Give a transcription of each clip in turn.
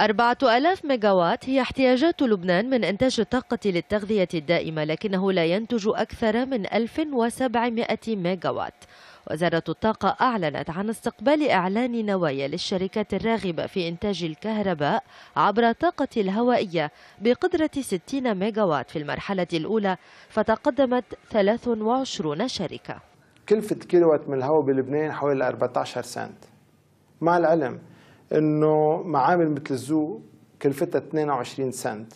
4000 ميجاوات هي احتياجات لبنان من إنتاج الطاقة للتغذية الدائمة لكنه لا ينتج أكثر من 1700 ميجاوات وزارة الطاقة أعلنت عن استقبال إعلان نوايا للشركات الراغبة في إنتاج الكهرباء عبر الطاقة الهوائية بقدرة 60 ميجاوات في المرحلة الأولى فتقدمت 23 شركة كلفة كيلوات من الهواء بلبنان حوالي 14 سنت مع العلم انه معامل مثل الزو كلفتها 22 سنت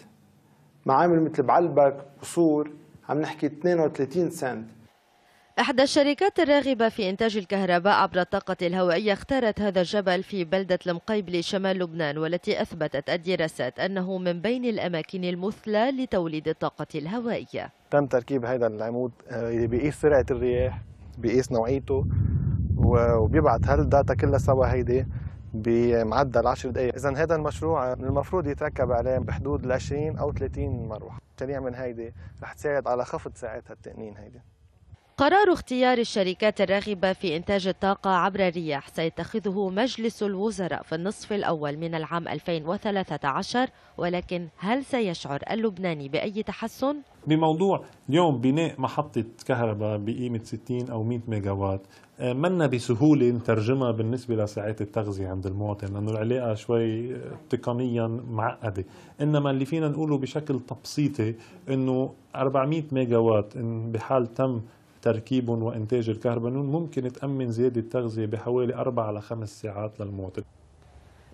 معامل مثل بعلبك وصور عم نحكي 32 سنت إحدى الشركات الراغبة في إنتاج الكهرباء عبر الطاقة الهوائية اختارت هذا الجبل في بلدة المقيبلي شمال لبنان والتي أثبتت الدراسات أنه من بين الأماكن المثلى لتوليد الطاقة الهوائية تم تركيب هذا العمود اللي آه، بيقيس سرعة الرياح بيقيس نوعيته وبيبعث هالداتا كلها سوا هيدي بمعدل 10 دقائق اذا هذا المشروع المفروض يتركب عليه بحدود ال 20 او 30 مروحه مشاريع من هيدي رح تساعد على خفض ساعات التأمين هيدي قرار اختيار الشركات الراغبة في إنتاج الطاقة عبر الرياح سيتخذه مجلس الوزراء في النصف الأول من العام 2013 ولكن هل سيشعر اللبناني بأي تحسن؟ بموضوع اليوم بناء محطة كهرباء بقيمة 60 أو 100 ميجاوات آه، منا بسهولة نترجمها بالنسبة لساعات التغذية عند المواطن لأنه العلاقة شوي تقنيا معقدة إنما اللي فينا نقوله بشكل تبسيطي أنه 400 ميجاوات إن بحال تم تركيب وإنتاج الكهربانون ممكن تأمن زيادة تغذية بحوالي 4 ل 5 ساعات للمواطن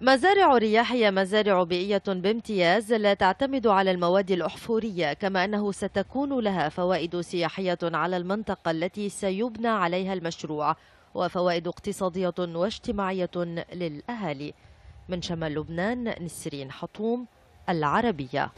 مزارع الرياح هي مزارع بيئية بامتياز لا تعتمد على المواد الأحفورية كما أنه ستكون لها فوائد سياحية على المنطقة التي سيبنى عليها المشروع وفوائد اقتصادية واجتماعية للأهالي من شمال لبنان نسرين حطوم العربية